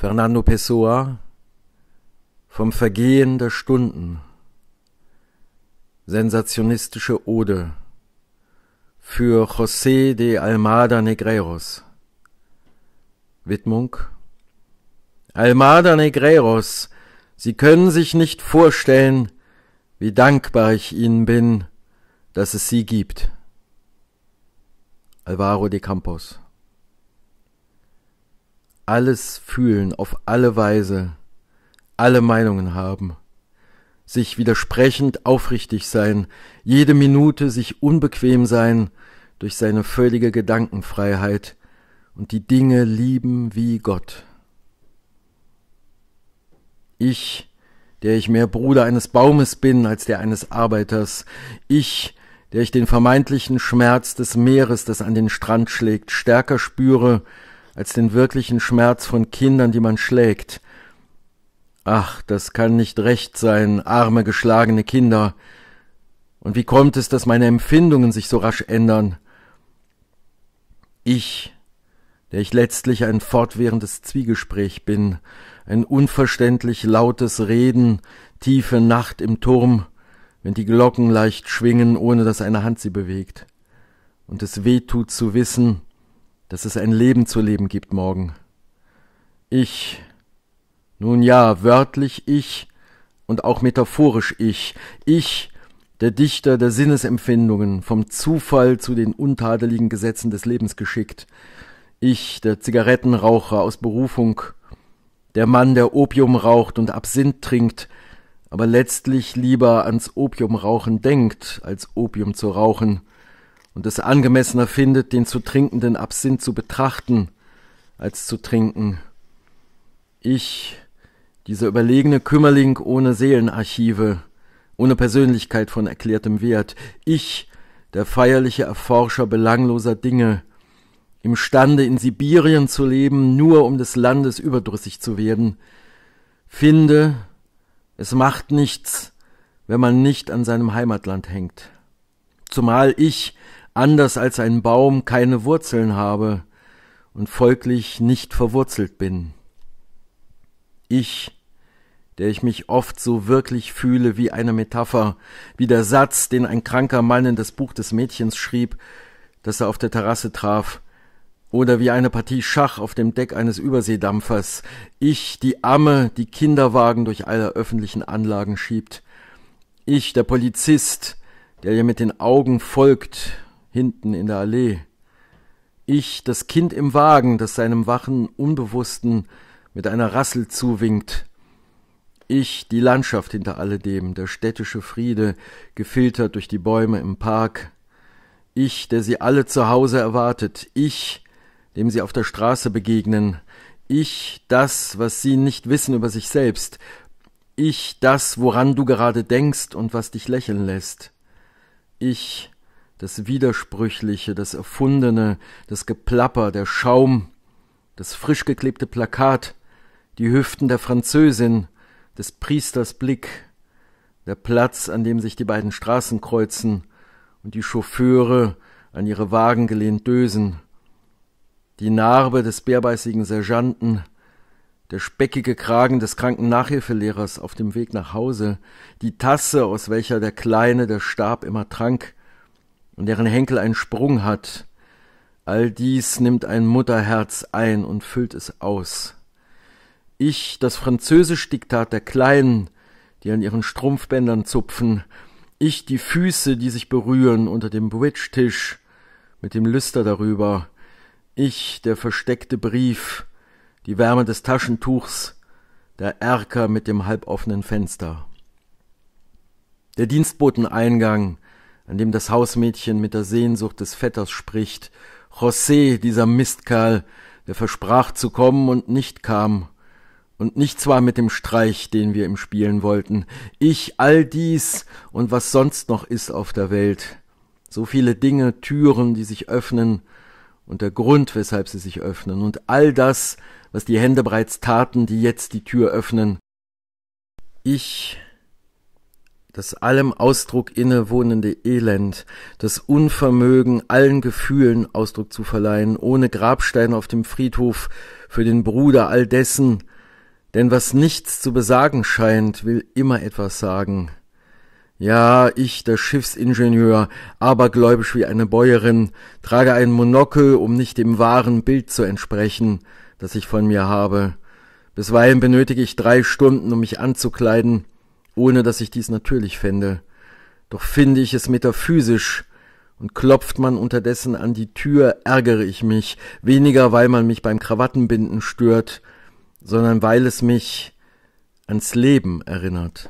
Fernando Pessoa vom Vergehen der Stunden, sensationistische Ode für José de Almada Negreros. Widmung Almada Negreros, Sie können sich nicht vorstellen, wie dankbar ich Ihnen bin, dass es Sie gibt. Alvaro de Campos alles fühlen, auf alle Weise, alle Meinungen haben, sich widersprechend aufrichtig sein, jede Minute sich unbequem sein durch seine völlige Gedankenfreiheit und die Dinge lieben wie Gott. Ich, der ich mehr Bruder eines Baumes bin als der eines Arbeiters, ich, der ich den vermeintlichen Schmerz des Meeres, das an den Strand schlägt, stärker spüre als den wirklichen Schmerz von Kindern, die man schlägt. Ach, das kann nicht recht sein, arme geschlagene Kinder. Und wie kommt es, dass meine Empfindungen sich so rasch ändern? Ich, der ich letztlich ein fortwährendes Zwiegespräch bin, ein unverständlich lautes Reden, tiefe Nacht im Turm, wenn die Glocken leicht schwingen, ohne dass eine Hand sie bewegt. Und es weh tut zu wissen, dass es ein Leben zu leben gibt morgen. Ich, nun ja, wörtlich ich und auch metaphorisch ich, ich, der Dichter der Sinnesempfindungen, vom Zufall zu den untadeligen Gesetzen des Lebens geschickt, ich, der Zigarettenraucher aus Berufung, der Mann, der Opium raucht und Absinth trinkt, aber letztlich lieber ans Opiumrauchen denkt, als Opium zu rauchen, und es angemessener findet, den zu trinkenden Absinth zu betrachten, als zu trinken. Ich, dieser überlegene Kümmerling ohne Seelenarchive, ohne Persönlichkeit von erklärtem Wert, ich, der feierliche Erforscher belangloser Dinge, imstande in Sibirien zu leben, nur um des Landes überdrüssig zu werden, finde, es macht nichts, wenn man nicht an seinem Heimatland hängt. Zumal ich, anders als ein Baum keine Wurzeln habe und folglich nicht verwurzelt bin. Ich, der ich mich oft so wirklich fühle wie eine Metapher, wie der Satz, den ein kranker Mann in das Buch des Mädchens schrieb, das er auf der Terrasse traf, oder wie eine Partie Schach auf dem Deck eines Überseedampfers, ich, die Amme, die Kinderwagen durch alle öffentlichen Anlagen schiebt, ich, der Polizist, der ihr mit den Augen folgt hinten in der Allee. Ich, das Kind im Wagen, das seinem wachen Unbewussten mit einer Rassel zuwinkt. Ich, die Landschaft hinter alledem, der städtische Friede, gefiltert durch die Bäume im Park. Ich, der sie alle zu Hause erwartet. Ich, dem sie auf der Straße begegnen. Ich, das, was sie nicht wissen über sich selbst. Ich, das, woran du gerade denkst und was dich lächeln lässt. Ich, das Widersprüchliche, das Erfundene, das Geplapper, der Schaum, das frisch geklebte Plakat, die Hüften der Französin, des Priesters Blick, der Platz, an dem sich die beiden Straßen kreuzen und die Chauffeure an ihre Wagen gelehnt dösen, die Narbe des bärbeißigen Sergeanten, der speckige Kragen des kranken Nachhilfelehrers auf dem Weg nach Hause, die Tasse, aus welcher der Kleine der Stab immer trank, und deren Henkel einen Sprung hat. All dies nimmt ein Mutterherz ein und füllt es aus. Ich, das Französisch-Diktat der Kleinen, die an ihren Strumpfbändern zupfen, ich die Füße, die sich berühren unter dem Bridge-Tisch mit dem Lüster darüber, ich der versteckte Brief, die Wärme des Taschentuchs, der Erker mit dem halboffenen Fenster. Der Dienstboteneingang, an dem das Hausmädchen mit der Sehnsucht des Vetters spricht. José, dieser Mistkerl, der versprach zu kommen und nicht kam. Und nicht zwar mit dem Streich, den wir ihm spielen wollten. Ich all dies und was sonst noch ist auf der Welt. So viele Dinge, Türen, die sich öffnen und der Grund, weshalb sie sich öffnen und all das, was die Hände bereits taten, die jetzt die Tür öffnen. Ich das allem Ausdruck innewohnende Elend, das Unvermögen, allen Gefühlen Ausdruck zu verleihen, ohne Grabstein auf dem Friedhof für den Bruder all dessen, denn was nichts zu besagen scheint, will immer etwas sagen. Ja, ich, der Schiffsingenieur, abergläubisch wie eine Bäuerin, trage ein Monokel, um nicht dem wahren Bild zu entsprechen, das ich von mir habe. Bisweilen benötige ich drei Stunden, um mich anzukleiden, ohne dass ich dies natürlich fände. Doch finde ich es metaphysisch, und klopft man unterdessen an die Tür, ärgere ich mich, weniger weil man mich beim Krawattenbinden stört, sondern weil es mich ans Leben erinnert.